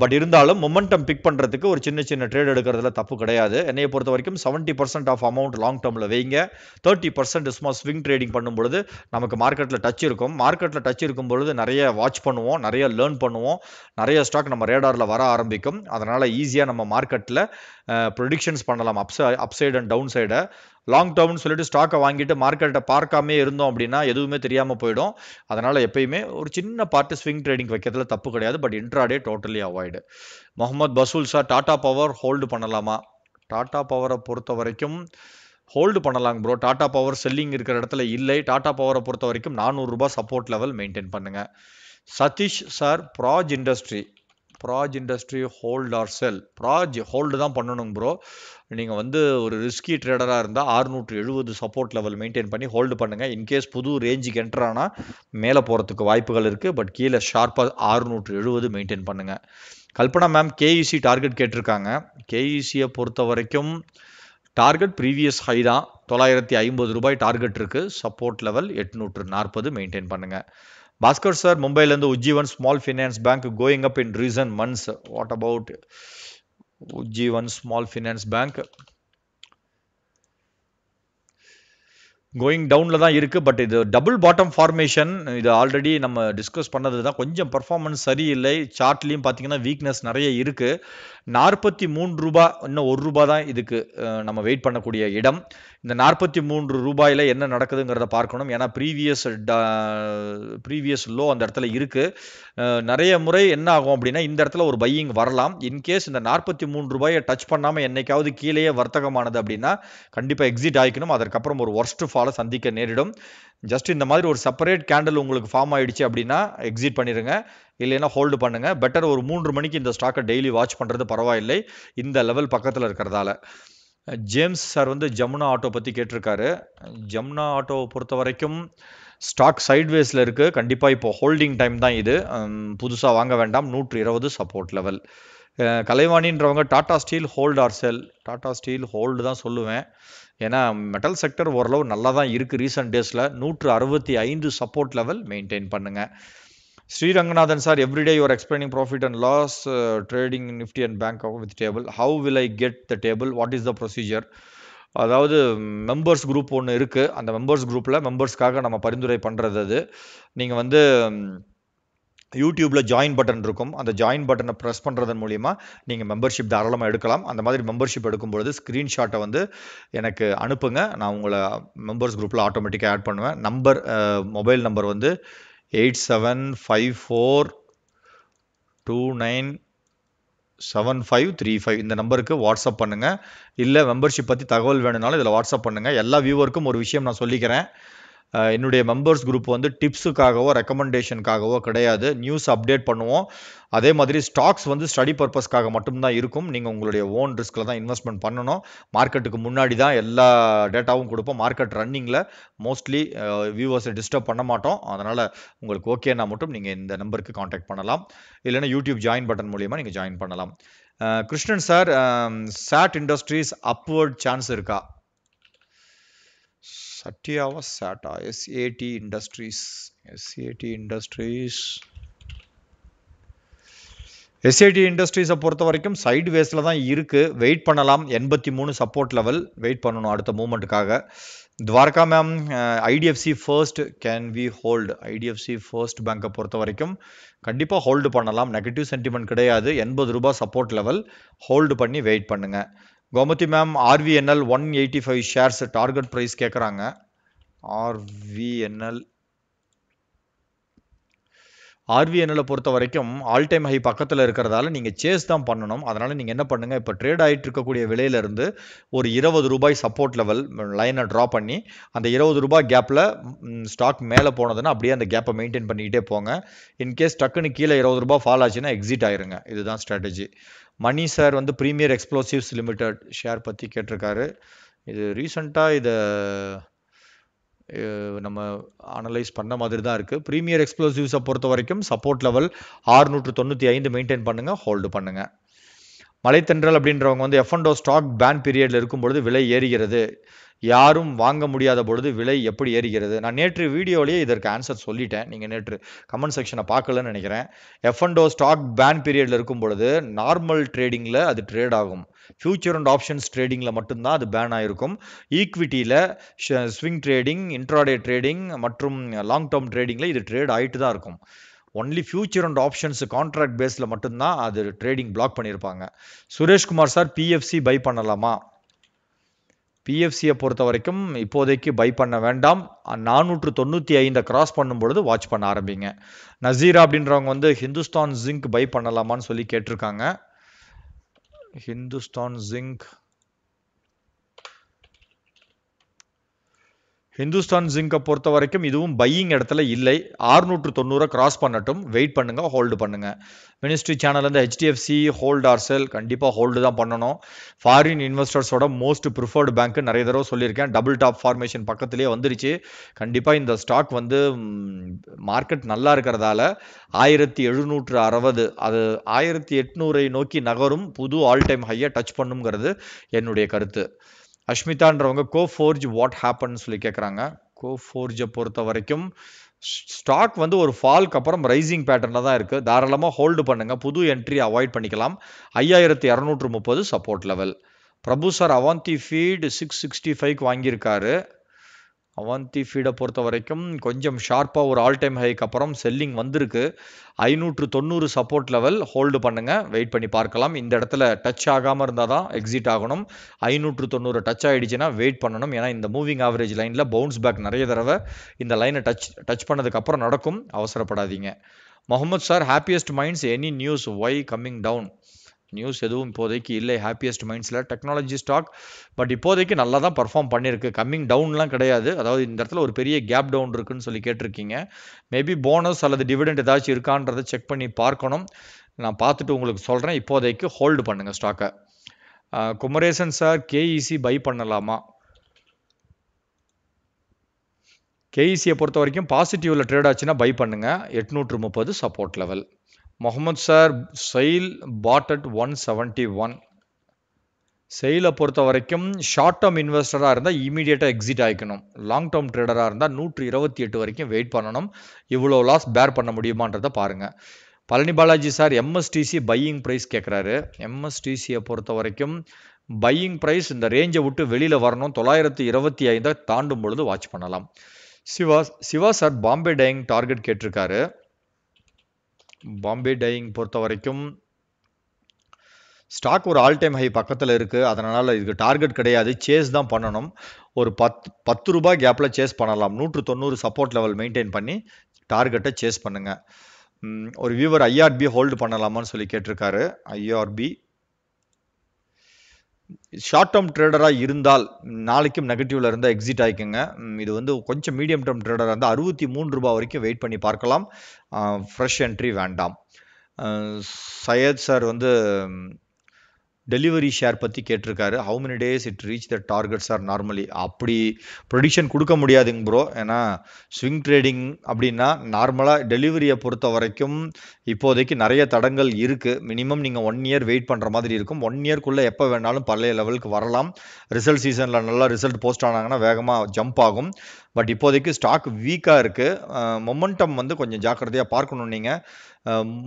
பட் இருந்தாலும் மொமெண்டம் பிக் பண்ணுறதுக்கு ஒரு சின்ன சின்ன ட்ரேட் எடுக்கிறதுல தப்பு கிடையாது என்னையை பொறுத்த வரைக்கும் seventy percent of amount long டேர்மில் வைங்க தேர்ட்டி பர்சன்ட் சும்மா ஸ்விங் ட்ரேடிங் பண்ணும்பொழுது நமக்கு மார்க்கெட்டில் டச் இருக்கும் மார்க்கெட்டில் டச் இருக்கும் பொழுது நிறைய வாட்ச் பண்ணுவோம் நிறைய லேர்ன் பண்ணுவோம் நிறைய ஸ்டாக் நம்ம ரேடாரில் வர ஆரம்பிக்கும் அதனால் ஈஸியாக நம்ம மார்க்கெட்டில் ப்ரொடிக்ஷன்ஸ் பண்ணலாம் அப்சை அப் சைடு அண்ட் டவுன் சைடை லாங் டேர்ம்னு சொல்லிட்டு ஸ்டாக்கை வாங்கிட்டு மார்க்கெட்டை பார்க்காமே இருந்தோம் அப்படின்னா எதுவுமே தெரியாமல் போயிடும் அதனால் எப்பயுமே ஒரு சின்ன பார்ட்டு ஸ்விங் ட்ரேடிங் வைக்கிறதுல தப்பு கிடையாது but intraday totally avoid Mohammed Fazul sir Tata power hold பண்ணலாமா டாட்டா பவரை பொறுத்த வரைக்கும் ஹோல்டு பண்ணலாங்க ப்ரோ டாட்டா பவர் செல்லிங் இருக்கிற இடத்துல இல்லை டாட்டா பவரை பொறுத்த வரைக்கும் நானூறுரூபா சப்போர்ட் லெவல் மெயின்டைன் பண்ணுங்கள் Satish sir Praj industry Praj industry hold or sell Praj hold தான் பண்ணணும் ப்ரோ நீங்கள் வந்து ஒரு ரிஸ்கி ட்ரேடராக இருந்தால் ஆறுநூற்று எழுபது சப்போர்ட் லெவல் மெயின்டைன் பண்ணி ஹோல்டு பண்ணுங்கள் இன்கேஸ் புது ரேஞ்சுக்கு என்டர் ஆனால் மேலே போகிறதுக்கு வாய்ப்புகள் இருக்குது பட் கீழே ஷார்ப்பாக ஆறுநூற்று எழுபது மெயின்டைன் பண்ணுங்கள் கல்பனா மேம் கேஇசி டார்கெட் கேட்டிருக்காங்க கேஇசியை e பொறுத்த வரைக்கும் டார்கெட் ப்ரீவியஸ் ஹை தான் தொள்ளாயிரத்தி ஐம்பது ரூபாய் டார்கெட் இருக்குது சப்போர்ட் லெவல் எட்நூற்று நாற்பது மெயின்டைன் பண்ணுங்கள் பாஸ்கர் சார் மும்பையிலேருந்து Ujjivan small finance bank going up in recent months what about Ujjivan small finance bank going டவுனில் தான் இருக்குது பட் இது டபுள் பாட்டம் ஃபார்மேஷன் இது ஆல்ரெடி நம்ம டிஸ்கஸ் பண்ணது தான் கொஞ்சம் பர்ஃபார்மன்ஸ் சரியில்லை சார்ட்லையும் பார்த்தீங்கன்னா வீக்னஸ் நிறைய இருக்குது நாற்பத்தி மூன்று ரூபாய் இன்னும் ஒரு ரூபாய் தான் இதுக்கு நம்ம வெயிட் பண்ணக்கூடிய இடம் இந்த நாற்பத்தி மூன்று ரூபாயில் என்ன நடக்குதுங்கிறத பார்க்கணும் ஏன்னா ப்ரீவியஸ் ப்ரீவியஸ் லோ அந்த இடத்துல இருக்குது நிறைய முறை என்ன ஆகும் அப்படின்னா இந்த இடத்துல ஒரு பையிங் வரலாம் இன்கேஸ் இந்த நாற்பத்தி மூன்று ரூபாயை டச் பண்ணாமல் என்னைக்காவது கீழேயே வர்த்தகமானது அப்படின்னா கண்டிப்பாக எக்ஸிட் ஆகிக்கணும் அதற்கப்புறம் ஒரு ஒர்ஸ்ட் ஃபாலை சந்திக்க நேரிடும் ஜஸ்ட் இந்த மாதிரி ஒரு செப்பரேட் கேண்டில் உங்களுக்கு ஃபார்ம் ஆகிடுச்சு அப்படின்னா எக்ஸிட் பண்ணிடுங்க இல்லைன்னா ஹோல்டு பண்ணுங்கள் பெட்டர் ஒரு மூன்று மணிக்கு இந்த ஸ்டாக்கை டெய்லி வாட்ச் பண்ணுறது பரவாயில்லை இந்த லெவல் பக்கத்தில் இருக்கிறதால ஜேம்ஸ் சார் வந்து ஜமுனா ஆட்டோ பற்றி கேட்டிருக்காரு ஜமுனா ஆட்டோவை பொறுத்த வரைக்கும் ஸ்டாக் சைட்வேஸில் இருக்குது கண்டிப்பாக இப்போ ஹோல்டிங் டைம் தான் இது புதுசாக வாங்க வேண்டாம் நூற்று இருபது சப்போர்ட் லெவல் கலைவாணின்றவங்க Tata steel hold or sell Tata steel hold தான் சொல்லுவேன் ஏன்னா மெட்டல் செக்டர் ஓரளவு நல்லா தான் இருக்குது ரீசெண்ட் டேஸில் நூற்று அறுபத்தி ஐந்து சப்போர்ட் லெவல் மெயின்டைன் பண்ணுங்கள் Sriranganathan sir sir, every day profit and explaining trading and loss, uh, with table how bank I table. The table what is the procedure அதாவது மெம்பர்ஸ் குரூப் ஒன்று இருக்குது அந்த மெம்பர்ஸ் குரூப்பில் மெம்பர்ஸ்க்காக நம்ம பரிந்துரை பண்ணுறது அது நீங்கள் வந்து யூடியூப்பில் ஜாயின் பட்டன் இருக்கும் அந்த ஜாயின் பட்டனை ப்ரெஸ் பண்ணுறதன் மூலிமா நீங்கள் மெம்பர்ஷிப் தாராளமாக எடுக்கலாம் அந்த மாதிரி மெம்பர்ஷிப் எடுக்கும்பொழுது ஸ்க்ரீன்ஷாட்டை வந்து எனக்கு அனுப்புங்க நான் உங்களை மெம்பர்ஸ் குரூப்பில் ஆட்டோமேட்டிக்காக ஆட் பண்ணுவேன் நம்பர் மொபைல் நம்பர் வந்து eight seven five four two nine seven five three five இந்த நம்பருக்கு வாட்ஸ்அப் பண்ணுங்கள் இல்லை மெம்பர்ஷிப் பற்றி தகவல் வேணும்னாலும் இதில் வாட்ஸ்அப் பண்ணுங்கள் எல்லா வியூவருக்கும் ஒரு விஷயம் நான் சொல்லிக்கிறேன் என்னுடைய மெம்பர்ஸ் குரூப் வந்து டிப்ஸுக்காகவோ ரெக்கமெண்டேஷனுக்காகவோ கிடையாது நியூஸ் அப்டேட் பண்ணுவோம் அதே மாதிரி ஸ்டாக்ஸ் வந்து ஸ்டடி பர்பஸ்க்காக மட்டும்தான் இருக்கும் நீங்கள் உங்களுடைய ஓன் ரிஸ்கில் தான் இன்வெஸ்ட்மெண்ட் பண்ணணும் மார்க்கெட்டுக்கு முன்னாடி தான் எல்லா டேட்டாவும் கொடுப்போம் மார்க்கெட் ரன்னிங்கில் மோஸ்ட்லி வியூவர்ஸை டிஸ்டர்ப் பண்ண மாட்டோம் அதனால் உங்களுக்கு ஓகேன்னா மட்டும் நீங்கள் இந்த நம்பருக்கு காண்டாக்ட் பண்ணலாம் இல்லைன்னா யூடியூப் ஜாயின் பட்டன் மூலியமாக நீங்கள் ஜாயின் பண்ணலாம் Krishnan sir SAT industries upward chance இருக்கா சத்யாவா சாட்டா SAD industries SAD industries SIT இண்டஸ்ட்ரீஸை பொறுத்த வரைக்கும் சைடு வேஸில் தான் இருக்குது வெயிட் பண்ணலாம் எண்பத்தி மூணு சப்போர்ட் லெவல் வெயிட் பண்ணணும் அடுத்த மூமெண்ட்டுக்காக Dwaraka ma'am IDFC first can we hold IDFC first பேங்க்கை பொறுத்த வரைக்கும் கண்டிப்பாக ஹோல்டு பண்ணலாம் நெகட்டிவ் சென்டிமெண்ட் கிடையாது எண்பது ரூபாய் சப்போர்ட் லெவல் ஹோல்டு பண்ணி வெயிட் பண்ணுங்கள் Gomathi ma'am RVNL one eighty five shares target price கேட்குறாங்க ஆர்விஎன்எல் ஆர்விஎன்எல் பொறுத்த வரைக்கும் ஆல் டைம் ஹை பக்கத்தில் இருக்கிறதால நீங்கள் சேஸ் தான் பண்ணணும் அதனால் நீங்கள் என்ன பண்ணுங்கள் இப்போ ட்ரேட் ஆகிட்டு இருக்கக்கூடிய விலையிலேருந்து ஒரு இருபது ரூபாய் சப்போர்ட் லெவல் லைனை ட்ரா பண்ணி அந்த இருபது ரூபாய் கேப்பில் ஸ்டாக் மேலே போனதுன்னா அப்படியே அந்த கேப்பை மெயின்டைன் பண்ணிக்கிட்டே போங்க இன்கேஸ் டக்குன்னு கீழே இருபது ரூபாய் ஃபால் ஆச்சுன்னா எக்ஸிட் ஆயிருங்க இதுதான் ஸ்ட்ராட்டஜி மணி சார் வந்து ப்ரீமியர் எக்ஸ்ப்ளோசிவ்ஸ் லிமிடெட் ஷேர் பற்றி கேட்டிருக்காரு இது ரீசண்டாக இதை நம்ம அனலைஸ் பண்ண மாதிரி தான் இருக்குது ப்ரீமியர் எக்ஸ்ப்ளோசிவ்ஸை பொறுத்த வரைக்கும் சப்போர்ட் லெவல் ஆறுநூற்று தொண்ணூற்றி ஐந்து மெயின்டைன் பண்ணுங்கள் ஹோல்டு பண்ணுங்கள் மலைத்தென்றல் அப்படின்றவங்க வந்து எஃப் அண்டோ ஸ்டாக் பேன் பீரியடில் இருக்கும் பொழுது விலை ஏறுகிறது யாரும் வாங்க முடியாத பொழுது விலை எப்படி ஏறுகிறது நான் நேற்று வீடியோலேயே இதற்கு ஆன்சர் சொல்லிட்டேன் நீங்கள் நேற்று கமெண்ட் செக்ஷனை பார்க்கலன்னு நினைக்கிறேன் எஃப் அண்டோ ஸ்டாக் பேன் பீரியடில் இருக்கும் பொழுது நார்மல் ட்ரேடிங்கில் அது ட்ரேட் ஆகும் ஃபியூச்சர் அண்ட் ஆப்ஷன்ஸ் ட்ரேடிங்கில் மட்டும்தான் அது பேன் ஆகிருக்கும் ஈக்விட்டியில் ஸ்விங் ட்ரேடிங் இன்ட்ராடே ட்ரேடிங் மற்றும் லாங் டேர்ம் ட்ரேடிங்கில் இது ட்ரேட் ஆகிட்டு தான் இருக்கும் only future and options contract பேஸில் மட்டும்தான் அது ட்ரேடிங் பிளாக் பண்ணியிருப்பாங்க சுரேஷ்குமார் சார் பிஎஃப்சி பை பண்ணலாமா பிஎஃப்சியை பொறுத்த வரைக்கும் இப்போதைக்கு பை பண்ண வேண்டாம் நானூற்று தொண்ணூற்றி ஐந்தை கிராஸ் பண்ணும்பொழுது வாட்ச் பண்ண ஆரம்பிங்க நசீரா அப்படின்றவங்க வந்து ஹிந்துஸ்தான் ஜிங்க் பை பண்ணலாமான்னு சொல்லி கேட்டிருக்காங்க ஹிந்துஸ்தான் ஜிங்க் ஹிந்துஸ்தான் ஜிங்கை பொறுத்த வரைக்கும் இதுவும் பையிங் இடத்துல இல்லை ஆறுநூற்று தொண்ணூறை கிராஸ் பண்ணட்டும் வெயிட் பண்ணுங்கள் ஹோல்டு பண்ணுங்கள் மினிஸ்ட்ரி சேனல்லேருந்து ஹெச்டிஎஃப்சி ஹோல்ட் ஆர்செல் கண்டிப்பாக ஹோல்டு தான் பண்ணணும் ஃபாரின் இன்வெஸ்டர்ஸோட மோஸ்ட் ப்ரிஃபர்டு பேங்க் நிறைய தடவை சொல்லியிருக்கேன் டபுள் டாப் ஃபார்மேஷன் பக்கத்துலேயே வந்துருச்சு கண்டிப்பாக இந்த ஸ்டாக் வந்து மார்க்கெட் நல்லா இருக்கிறதால ஆயிரத்தி எழுநூற்று அறுபது அது ஆயிரத்தி எட்நூறை நோக்கி நகரும் புது ஆல் டைம் ஹையை டச் பண்ணுங்கிறது என்னுடைய கருத்து அஷ்மிதான்றவங்க கோ ஃபோர்ஜ் வாட் ஹேப்பன் சொல்லி கேட்குறாங்க கோ ஃபோர்ஜை பொறுத்த வரைக்கும் ஸ்டாக் வந்து ஒரு ஃபால்க்கு அப்புறம் ரைசிங் பேட்டர்னில் தான் இருக்குது தாராளமாக ஹோல்டு பண்ணுங்கள் புது என்ட்ரி அவாய்ட் பண்ணிக்கலாம் ஐயாயிரத்தி இரநூற்று முப்பது support level Prabhu sir Avanti feed six sixty ஃபைவ்க்கு வாங்கியிருக்காரு அவந்தி ஃபீடை பொறுத்த வரைக்கும் கொஞ்சம் ஷார்ப்பாக ஒரு ஆல் டைம் ஹைக்கு அப்புறம் செல்லிங் வந்திருக்கு ஐநூற்று தொண்ணூறு சப்போர்ட் லெவல் ஹோல்டு பண்ணுங்கள் வெயிட் பண்ணி பார்க்கலாம் இந்த இடத்துல டச் ஆகாமல் இருந்தால் தான் எக்ஸிட் ஆகணும் ஐநூற்று தொண்ணூறு டச் ஆகிடுச்சுன்னா வெயிட் பண்ணணும் ஏன்னா இந்த மூவிங் ஆவரேஜ் லைனில் பவுன்ஸ் பேக் நிறைய தடவை இந்த லைனை டச் டச் பண்ணதுக்கப்புறம் நடக்கும் அவசரப்படாதீங்க Mohammed sir happiest minds any news why coming down news எதுவும் இப்போதைக்கு இல்லை ஹாப்பியஸ்ட் மைண்ட்ஸில் டெக்னாலஜி ஸ்டாக் பட் இப்போதைக்கு நல்லா தான் பர்ஃபார்ம் பண்ணியிருக்கு கம்மிங் டவுன்லாம் கிடையாது அதாவது இந்த இடத்துல ஒரு பெரிய கேப் டவுன் இருக்குன்னு சொல்லி கேட்டிருக்கீங்க மேபி போனஸ் அல்லது டிவிடெண்ட் ஏதாச்சும் இருக்கான்றதை செக் பண்ணி பார்க்கணும் நான் பார்த்துட்டு உங்களுக்கு சொல்கிறேன் இப்போதைக்கு ஹோல்டு பண்ணுங்கள் ஸ்டாக்கை குமரேசன் சார் கேஇசி பை பண்ணலாமா கேஇசியை e பொறுத்த வரைக்கும் பாசிட்டிவில் ட்ரேட் ஆச்சுன்னா பை பண்ணுங்கள் எட்நூற்று முப்பது support level Mohammed sir SAIL bought at one seventy one செயலை பொறுத்த வரைக்கும் ஷார்ட் டேர்ம் இன்வெஸ்டராக இருந்தால் இமீடியட்டாக எக்ஸிட் ஆகிக்கணும் லாங் டேர்ம் ட்ரேடராக இருந்தால் நூற்றி இருபத்தி எட்டு வரைக்கும் வெயிட் பண்ணணும் இவ்வளோ லாஸ் பேர் பண்ண முடியுமான்றதை பாருங்கள் Palani Balaji sir MSTC buying price கேட்குறாரு எம்எஸ்டிசியை பொறுத்த வரைக்கும் பையிங் ப்ரைஸ் இந்த ரேஞ்சை விட்டு வெளியில் வரணும் தொள்ளாயிரத்தி இருபத்தி ஐந்தை தாண்டும் பொழுது வாட்ச் பண்ணலாம் Siva Siva sir Bombay dyeing target கேட்டிருக்காரு பாம்பே டையிங் பொறுத்த வரைக்கும் ஸ்டாக் ஒரு ஆல் டைம் ஹை பக்கத்தில் இருக்குது அதனால் இதுக்கு டார்கெட் கிடையாது சேஸ் தான் பண்ணணும் ஒரு பத் பத்து ரூபாய் கேப்பில் சேஸ் பண்ணலாம் நூற்று தொண்ணூறு சப்போர்ட் லெவல் மெயின்டைன் பண்ணி டார்கெட்டை சேஸ் பண்ணுங்கள் ஒரு வியூவர் ஐஆர்பி ஹோல்டு பண்ணலாமான்னு சொல்லி கேட்டிருக்காரு ஐஆர்பி ஷார்ட் டேர்ம் ட்ரேடராக இருந்தால் நாளைக்கும் நெகட்டிவில் இருந்தால் எக்ஸிட் ஆகிக்கோங்க இது வந்து கொஞ்சம் மீடியம் டேர்ம் ட்ரேடராக இருந்தால் அறுபத்தி மூணு ரூபா வரைக்கும் வெயிட் பண்ணி பார்க்கலாம் ஃப்ரெஷ் என்ட்ரி வேண்டாம் சையத் சார் வந்து டெலிவரி ஷேர் பற்றி கேட்டிருக்காரு how many days it reach the targets or normally அப்படி ப்ரொடிக்ஷன் கொடுக்க முடியாதுங்க ப்ரோ ஏன்னா ஸ்விங் ட்ரேடிங் அப்படின்னா நார்மலாக டெலிவரியை பொறுத்த வரைக்கும் இப்போதைக்கு நிறைய தடங்கள் இருக்குது மினிமம் நீங்கள் ஒன் இயர் வெயிட் பண்ணுற மாதிரி இருக்கும் ஒன் இயர்க்குள்ளே எப்போ வேணாலும் பழைய லெவலுக்கு வரலாம் ரிசல்ட் சீசனில் நல்லா ரிசல்ட் போஸ்ட் ஆனாங்கன்னா வேகமாக ஜம்ப் ஆகும் பட் இப்போதைக்கு ஸ்டாக் வீக்காக இருக்குது மொமெண்டம் வந்து கொஞ்சம் ஜாக்கிரதையாக பார்க்கணும் நீங்கள்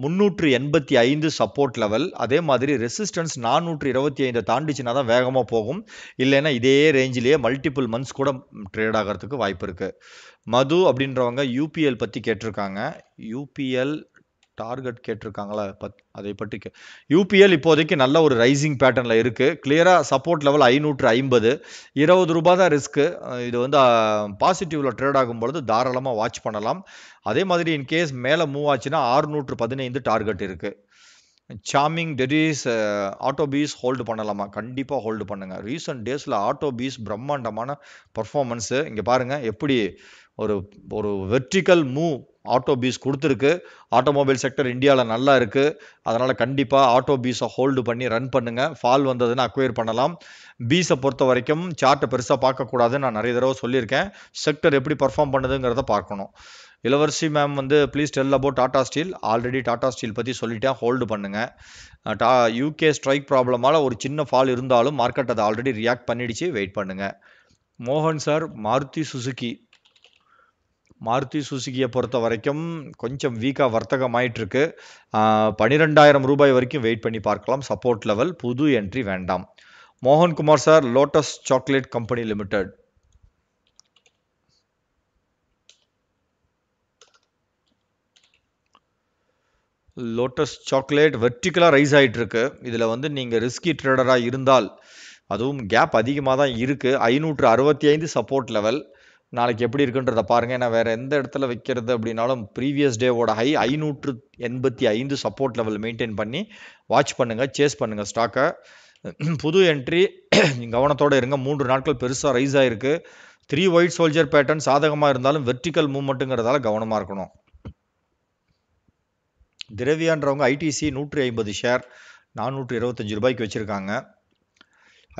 முந்நூற்று எண்பத்தி ஐந்து சப்போர்ட் லெவல் அதே மாதிரி ரெசிஸ்டன்ஸ் நானூற்று இருபத்தி ஐந்தை தாண்டிச்சுன்னா தான் வேகமாக போகும் இல்லைன்னா இதே ரேஞ்சிலேயே மல்டிபிள் மந்த்ஸ் கூட ட்ரேட் ஆகிறதுக்கு வாய்ப்பு இருக்குது மது அப்படின்றவங்க யூபிஎல் பற்றி கேட்டிருக்காங்க யூபிஎல் டார்கெட் கேட்டிருக்காங்களா பத் அதை பற்றி யூபிஎல் இப்போதைக்கு நல்ல ஒரு ரைசிங் பேட்டர்னில் இருக்குது கிளியராக சப்போர்ட் லெவல் ஐநூற்று ஐம்பது இருபது ரூபா தான் ரிஸ்க்கு இது வந்து பாசிட்டிவில் ட்ரேட் ஆகும் பொழுது தாராளமாக வாட்ச் பண்ணலாம் அதே மாதிரி இன்கேஸ் மேலே மூவ் ஆச்சுன்னா ஆறுநூற்று பதினைந்து டார்கெட் இருக்குது சாமிங் டெரிஸ் ஆட்டோ பீஸ் ஹோல்டு பண்ணலாமா கண்டிப்பாக ஹோல்டு பண்ணுங்கள் ரீசெண்ட் டேஸில் ஆட்டோ பீஸ் பிரம்மாண்டமான பர்ஃபார்மன்ஸு இங்கே பாருங்கள் எப்படி ஒரு ஒரு வெர்டிக்கல் மூவ் ஆட்டோ பீஸ் கொடுத்துருக்கு ஆட்டோமொபைல் செக்டர் இந்தியாவில் நல்லா இருக்குது அதனால் கண்டிப்பாக ஆட்டோ பீஸை ஹோல்டு பண்ணி ரன் பண்ணுங்கள் ஃபால் வந்ததுன்னு அக்வயர் பண்ணலாம் பீஸை பொறுத்த வரைக்கும் சார்ட்டை பெருசாக பார்க்கக்கூடாதுன்னு நான் நிறைய தடவை சொல்லியிருக்கேன் செக்டர் எப்படி பர்ஃபார்ம் பண்ணுதுங்கிறத பார்க்கணும் இளவரசி மேம் வந்து please tell about Tata steel already Tata steel பற்றி சொல்லிட்டேன் ஹோல்டு பண்ணுங்கள் டா யூகே ஸ்ட்ரைக் ப்ராப்ளமால் ஒரு சின்ன ஃபால் இருந்தாலும் மார்க்கெட் அதை ஆல்ரெடி ரியாக்ட் பண்ணிடுச்சு வெயிட் பண்ணுங்கள் மோகன் சார் மாருதி சுசுகி மாருதி சுசுகியை பொறுத்த வரைக்கும் கொஞ்சம் வீக்காக வர்த்தகம் ஆயிட்டுருக்கு பன்னிரெண்டாயிரம் ரூபாய் வரைக்கும் வெயிட் பண்ணி பார்க்கலாம் சப்போர்ட் லெவல் புது என்ட்ரி வேண்டாம் Mohankumar sir Lotus chocolate company limited Lotus chocolate வெர்டிகலாக ரைஸ் ஆகிட்டுருக்கு இதில் வந்து நீங்கள் ரிஸ்கி ட்ரேடராக இருந்தால் அதுவும் கேப் அதிகமாக தான் இருக்குது ஐநூற்று அறுபத்தி ஐந்து சப்போர்ட் லெவல் நாளைக்கு எப்படி இருக்குன்றதை பாருங்கள் ஏன்னா வேறு எந்த இடத்துல வைக்கிறது அப்படின்னாலும் ப்ரீவியஸ் டேவோட ஹை ஐநூற்று எண்பத்தி ஐந்து சப்போர்ட் லெவல் மெயின்டைன் பண்ணி வாட்ச் பண்ணுங்கள் சேஸ் பண்ணுங்கள் ஸ்டாக்கை புது என்ட்ரி கவனத்தோடு இருங்க மூன்று நாட்கள் பெருசாக ரைஸ் ஆகிருக்கு த்ரீ ஒயிட் சோல்ஜர் பேட்டர்ன் சாதகமாக இருந்தாலும் வெர்டிக்கல் மூவ்மெண்ட்டுங்கிறதால கவனமாக இருக்கணும் திரவியான்றவங்க ஐடிசி நூற்றி ஐம்பது ஷேர் நானூற்றி இருபத்தஞ்சி ரூபாய்க்கு வச்சுருக்காங்க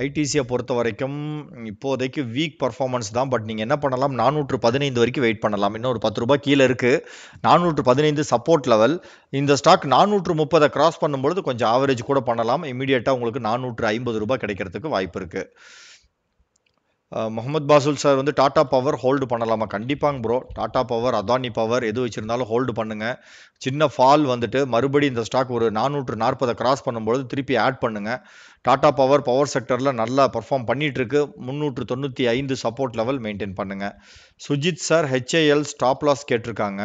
ஐடிசியை பொறுத்த வரைக்கும் இப்போதைக்கு வீக் பர்ஃபார்மன்ஸ் தான் பட் நீங்கள் என்ன பண்ணலாம் நானூற்று பதினைந்து வரைக்கும் வெயிட் பண்ணலாம் இன்னும் ஒரு பத்து ரூபாய் கீழே இருக்குது நானூற்று பதினைந்து சப்போர்ட் லெவல் இந்த ஸ்டாக் நானூற்று முப்பதை கிராஸ் பண்ணும்பொழுது கொஞ்சம் ஆவரேஜ் கூட பண்ணலாம் இமீடியட்டாக உங்களுக்கு நானூற்று ஐம்பது ரூபாய் கிடைக்கிறதுக்கு வாய்ப்பு இருக்குது முகமது பாசுல் சார் வந்து டாடா பவர் ஹோல்டு பண்ணலாமா கண்டிப்பாங்க bro Tata power Adani power எது வச்சுருந்தாலும் ஹோல்டு பண்ணுங்கள் சின்ன ஃபால் வந்துட்டு மறுபடியும் இந்த ஸ்டாக் ஒரு நானூற்று நாற்பதை கிராஸ் பண்ணும்பொழுது திருப்பி ஆட் பண்ணுங்கள் டாடா பவர் பவர் செக்டரில் நல்லா பர்ஃபார்ம் பண்ணிகிட்ருக்கு முந்நூற்று தொண்ணூற்றி ஐந்து சப்போர்ட் லெவல் மெயின்டைன் பண்ணுங்கள் Sujith sir HAL stop loss கேட்டிருக்காங்க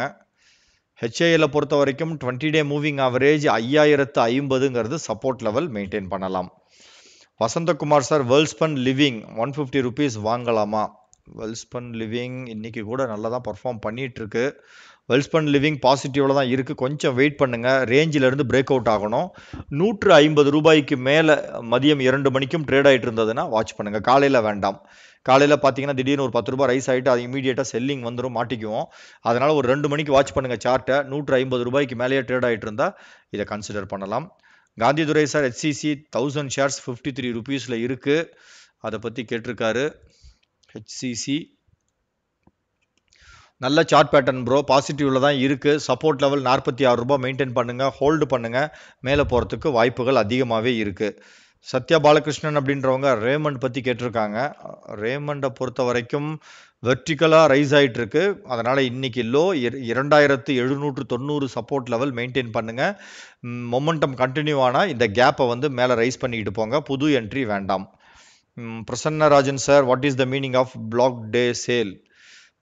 ஹெச்ஏஎல்லை பொறுத்த வரைக்கும் டுவெண்ட்டி டே மூவிங் ஆவரேஜ் ஐயாயிரத்து ஐம்பதுங்கிறது சப்போர்ட் லெவல் மெயின்டைன் பண்ணலாம் Vasanthakumar sir Welspun living one fifty rupees வாங்கலாமா வெல்ஸ்பன் லிவிங் இன்றைக்கி கூட நல்லா தான் பர்ஃபார்ம் பண்ணிகிட்ருக்கு வெல்ஸ்பன் லிவிங் பாசிட்டிவில் தான் இருக்குது கொஞ்சம் வெயிட் பண்ணுங்கள் ரேஞ்சிலேருந்து பிரேக் அவுட் ஆகணும் நூற்று ஐம்பது ரூபாய்க்கு மேலே மதியம் இரண்டு மணிக்கும் ட்ரேட் ஆகிட்டு இருந்ததுன்னா வாட்ச் பண்ணுங்கள் காலையில் வேண்டாம் காலையில் பார்த்தீங்கன்னா திடீர்னு ஒரு பத்து ரூபாய் ரைஸ் ஆகிட்டு அது இமீடியட்டாக செல்லிங் வந்துடும் மாட்டிக்குவோம் அதனால் ஒரு ரெண்டு மணிக்கு வாட்ச் பண்ணுங்கள் சார்ட்டை நூற்று ஐம்பது ரூபாய்க்கு மேலேயே ட்ரேட் ஆகிட்டு இருந்தால் இதை கன்சிடர் பண்ணலாம் Gandhidurai sir HCC thousand shares fifty three ருபீஸில் இருக்குது அதை பற்றி கேட்டிருக்காரு ஹெச்சிசி நல்ல சார்ட் பேட்டர்ன் ப்ரோ பாசிட்டிவில் தான் இருக்குது சப்போர்ட் லெவல் நாற்பத்தி ஆறு ரூபா மெயின்டைன் பண்ணுங்கள் ஹோல்டு பண்ணுங்கள் மேலே போகிறதுக்கு வாய்ப்புகள் அதிகமாகவே இருக்குது சத்யா பாலகிருஷ்ணன் அப்படின்றவங்க ரேமண்ட் பற்றி கேட்டிருக்காங்க ரேமண்டை பொறுத்த வரைக்கும் வெர்டிக்கலாக ரைஸ் ஆகிட்டு இருக்கு அதனால் இன்னைக்கு லோ இரண்டாயிரத்து எழுநூற்று தொண்ணூறு சப்போர்ட் லெவல் மெயின்டைன் பண்ணுங்கள் மொமெண்டம் கண்டினியூ ஆனால் இந்த கேப்பை வந்து மேலே ரைஸ் பண்ணிக்கிட்டு போங்க புது என்ட்ரி வேண்டாம் Prasannarajan sir what is the meaning of black day sale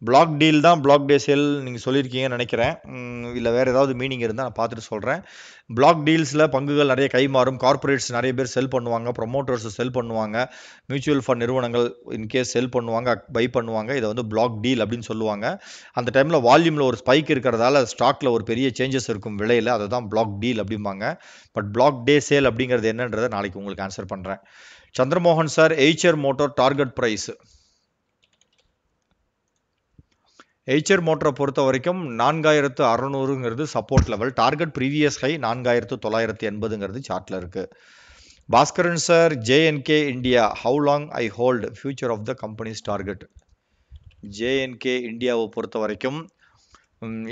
black deal தான் பிளாக் டே சேல் நீங்கள் சொல்லியிருக்கீங்கன்னு நினைக்கிறேன் இல்லை வேறு ஏதாவது மீனிங் இருந்தால் நான் பார்த்துட்டு சொல்கிறேன் பிளாக் டீல்ஸில் பங்குகள் நிறைய கைமாறும் கார்பரேட்ஸ் நிறைய பேர் செல் பண்ணுவாங்க ப்ரொமோட்டர்ஸ் செல் பண்ணுவாங்க மியூச்சுவல் ஃபண்ட் நிறுவனங்கள் இன்கேஸ் செல் பண்ணுவாங்க பை பண்ணுவாங்க இதை வந்து பிளாக் டீல் அப்படின்னு சொல்லுவாங்க அந்த டைமில் வால்யூமில் ஒரு ஸ்பைக் இருக்கிறதால ஸ்டாக்கில் ஒரு பெரிய சேஞ்சஸ் இருக்கும் விலையில் அதை தான் பிளாக் டீல் அப்படிம்பாங்க பட் பிளாக் டே சேல் அப்படிங்கிறது என்னன்றதை நாளைக்கு உங்களுக்கு ஆன்சர் பண்ணுறேன் Chandramohan sir Eicher motor target price Eicher மோட்டரை பொறுத்த வரைக்கும் நான்காயிரத்து அறநூறுங்கிறது support level target previous high நான்காயிரத்து தொள்ளாயிரத்து எண்பதுங்கிறது சார்ட்டில் இருக்குது Baskaran sir JNK India how long I hold future of the companies target JNK இந்தியாவை பொறுத்த வரைக்கும்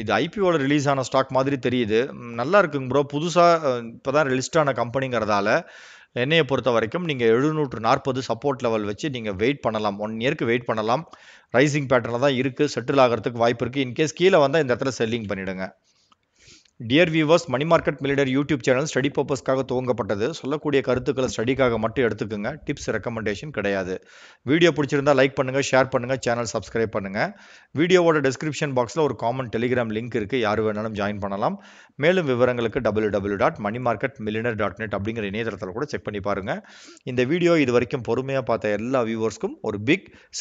இது ஐபிஓவில் ரிலீஸ் ஆன ஸ்டாக் மாதிரி தெரியுது நல்லா இருக்குங்க ப்ரோ புதுசாக இப்போ தான் லிஸ்ட் கம்பெனிங்கிறதால என்னையை பொறுத்த வரைக்கும் நீங்கள் எழுநூற்று நாற்பது சப்போர்ட் லெவல் வச்சு நீங்கள் வெயிட் பண்ணலாம் ஒன் இயருக்கு வெயிட் பண்ணலாம் ரைசிங் பேட்டர்னில் தான் இருக்குது செட்டில் ஆகிறதுக்கு வாய்ப்பு இருக்குது இன்கேஸ் கீழே வந்தால் இந்த இடத்துல செல்லிங் பண்ணிவிடுங்க dear viewers money market millionaire YouTube channel study பர்பஸ்க்காக துவங்கப்பட்டது சொல்லக்கூடிய கருத்துக்களை ஸ்டடிக்காக மட்டும் எடுத்துக்கோங்க டிப்ஸ் ரெக்கமெண்டேஷன் கிடையாது வீடியோ பிடிச்சிருந்தா லைக் பண்ணுங்கள் ஷேர் பண்ணுங்கள் சேனல் சப்ஸ்கிரைப் பண்ணுங்கள் வீடியோவோட டிஸ்கிரிப்ஷன் பாக்ஸில் ஒரு காமன் டெலிகிராம் லிங்க் இருக்குது யார் வேணாலும் ஜாயின் பண்ணலாம் மேலும் விவரங்களுக்கு W W dot money market millionaire dot net அப்படிங்கிற இணையதளத்தில் கூட செக் பண்ணி பாருங்கள் இந்த வீடியோ இது வரைக்கும் பொறுமையாக பார்த்த எல்லா வியூவர்ஸ்க்கும் ஒரு பிக்